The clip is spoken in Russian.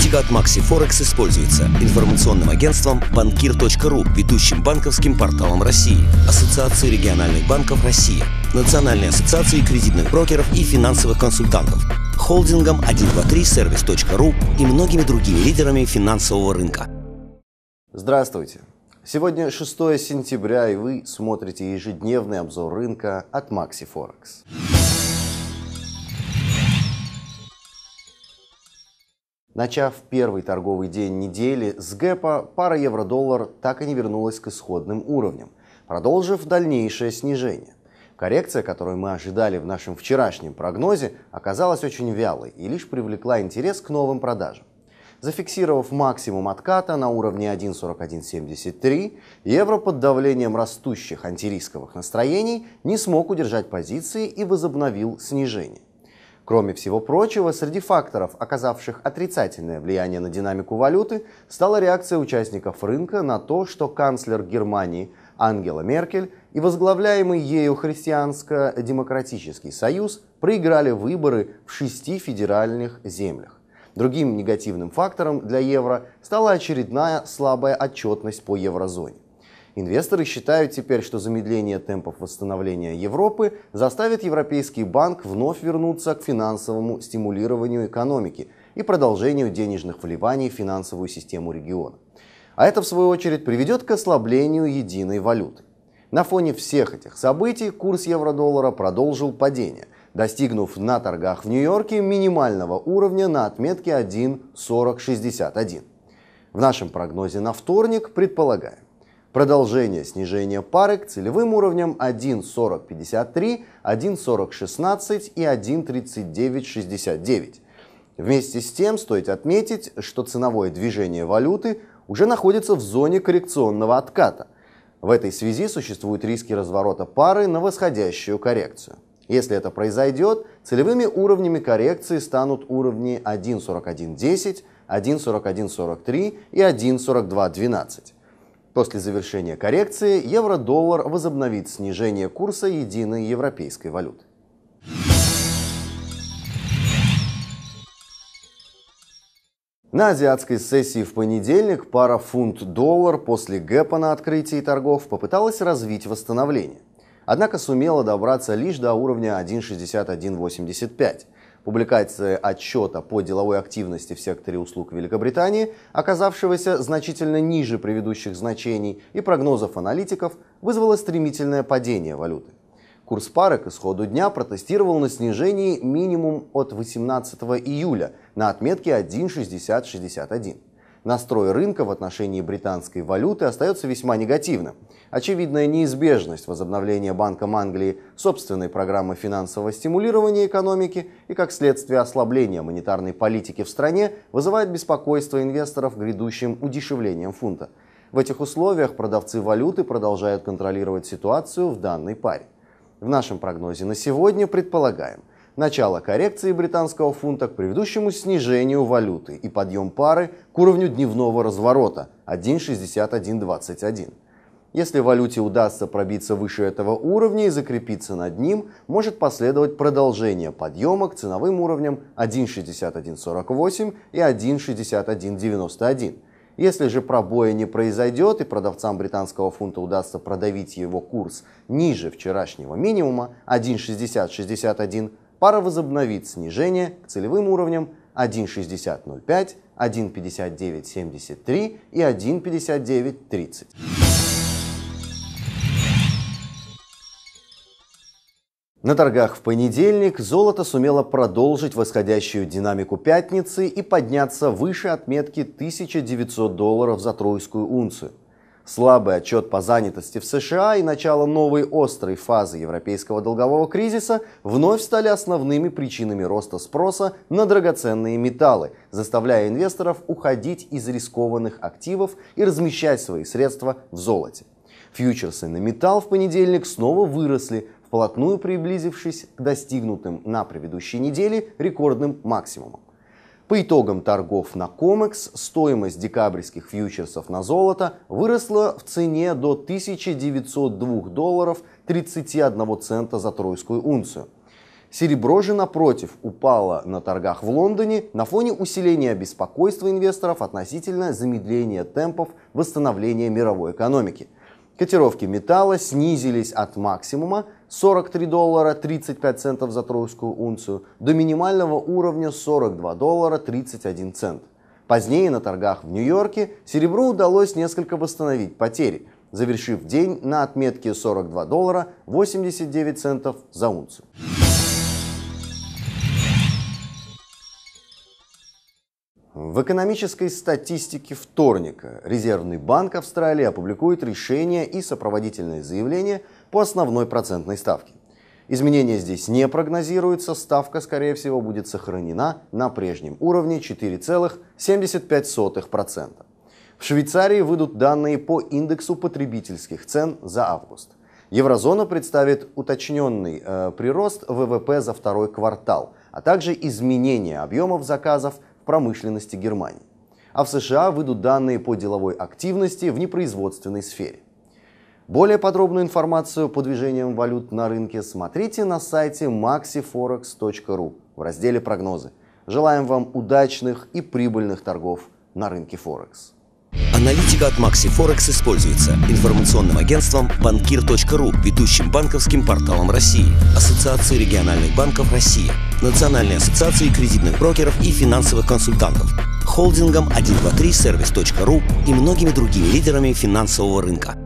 Сертификат Макси Форекс используется информационным агентством банкир.ру, ведущим банковским порталом России, Ассоциацией региональных банков России, Национальной ассоциацией кредитных брокеров и финансовых консультантов, холдингом 123service.ru и многими другими лидерами финансового рынка. Здравствуйте! Сегодня 6 сентября, и вы смотрите ежедневный обзор рынка от Макси Форекс. Начав первый торговый день недели с гэпа, пара евро-доллар так и не вернулась к исходным уровням, продолжив дальнейшее снижение. Коррекция, которую мы ожидали в нашем вчерашнем прогнозе, оказалась очень вялой и лишь привлекла интерес к новым продажам. Зафиксировав максимум отката на уровне 1.4173, евро под давлением растущих антирисковых настроений не смог удержать позиции и возобновил снижение. Кроме всего прочего, среди факторов, оказавших отрицательное влияние на динамику валюты, стала реакция участников рынка на то, что канцлер Германии Ангела Меркель и возглавляемый ею Христианско-демократический союз проиграли выборы в шести федеральных землях. Другим негативным фактором для евро стала очередная слабая отчетность по еврозоне. Инвесторы считают теперь, что замедление темпов восстановления Европы заставит Европейский банк вновь вернуться к финансовому стимулированию экономики и продолжению денежных вливаний в финансовую систему региона. А это, в свою очередь, приведет к ослаблению единой валюты. На фоне всех этих событий курс евро-доллара продолжил падение, достигнув на торгах в Нью-Йорке минимального уровня на отметке 1.4061. В нашем прогнозе на вторник предполагаем Продолжение снижения пары к целевым уровням 1.4053, 1.4016 и 1.3969. Вместе с тем стоит отметить, что ценовое движение валюты уже находится в зоне коррекционного отката. В этой связи существуют риски разворота пары на восходящую коррекцию. Если это произойдет, целевыми уровнями коррекции станут уровни 1.41.10, 1.41.43 и 1.42.12. После завершения коррекции евро-доллар возобновит снижение курса единой европейской валюты. На азиатской сессии в понедельник пара фунт-доллар после гэпа на открытии торгов попыталась развить восстановление. Однако сумела добраться лишь до уровня 1.6185. Публикация отчета по деловой активности в секторе услуг Великобритании, оказавшегося значительно ниже предыдущих значений и прогнозов аналитиков, вызвала стремительное падение валюты. Курс пары к исходу дня протестировал на снижении минимум от 18 июля на отметке 1.6061 настрой рынка в отношении британской валюты остается весьма негативным. Очевидная неизбежность возобновления Банком Англии собственной программы финансового стимулирования экономики и, как следствие, ослабления монетарной политики в стране вызывает беспокойство инвесторов грядущим удешевлением фунта. В этих условиях продавцы валюты продолжают контролировать ситуацию в данной паре. В нашем прогнозе на сегодня предполагаем, начало коррекции британского фунта к предыдущему снижению валюты и подъем пары к уровню дневного разворота 1.6121. Если валюте удастся пробиться выше этого уровня и закрепиться над ним, может последовать продолжение подъема к ценовым уровням 1.6148 и 1.6191. Если же пробоя не произойдет и продавцам британского фунта удастся продавить его курс ниже вчерашнего минимума 1.6061, пара возобновит снижение к целевым уровням 1.6005, 1.5973 и 1.5930. На торгах в понедельник золото сумело продолжить восходящую динамику пятницы и подняться выше отметки 1900 долларов за тройскую унцию слабый отчет по занятости в США и начало новой острой фазы европейского долгового кризиса вновь стали основными причинами роста спроса на драгоценные металлы, заставляя инвесторов уходить из рискованных активов и размещать свои средства в золоте. Фьючерсы на металл в понедельник снова выросли, вплотную приблизившись к достигнутым на предыдущей неделе рекордным максимумам. По итогам торгов на Комекс стоимость декабрьских фьючерсов на золото выросла в цене до 1902 долларов 31 цента за тройскую унцию. Серебро же, напротив, упало на торгах в Лондоне на фоне усиления беспокойства инвесторов относительно замедления темпов восстановления мировой экономики. Котировки металла снизились от максимума, 43 доллара 35 центов за тройскую унцию до минимального уровня 42 доллара 31 цент. Позднее на торгах в Нью-Йорке серебру удалось несколько восстановить потери, завершив день на отметке 42 доллара 89 центов за унцию. В экономической статистике вторника Резервный банк Австралии опубликует решение и сопроводительное заявление – по основной процентной ставке. Изменения здесь не прогнозируются, ставка, скорее всего, будет сохранена на прежнем уровне 4,75%. В Швейцарии выйдут данные по индексу потребительских цен за август. Еврозона представит уточненный э, прирост ВВП за второй квартал, а также изменение объемов заказов в промышленности Германии. А в США выйдут данные по деловой активности в непроизводственной сфере. Более подробную информацию по движениям валют на рынке смотрите на сайте maxiforex.ru в разделе «Прогнозы». Желаем вам удачных и прибыльных торгов на рынке Форекс. Аналитика от MaxiForex используется информационным агентством банкир.ру, ведущим банковским порталом России, Ассоциацией региональных банков России, Национальной ассоциацией кредитных брокеров и финансовых консультантов, холдингом 123service.ru и многими другими лидерами финансового рынка.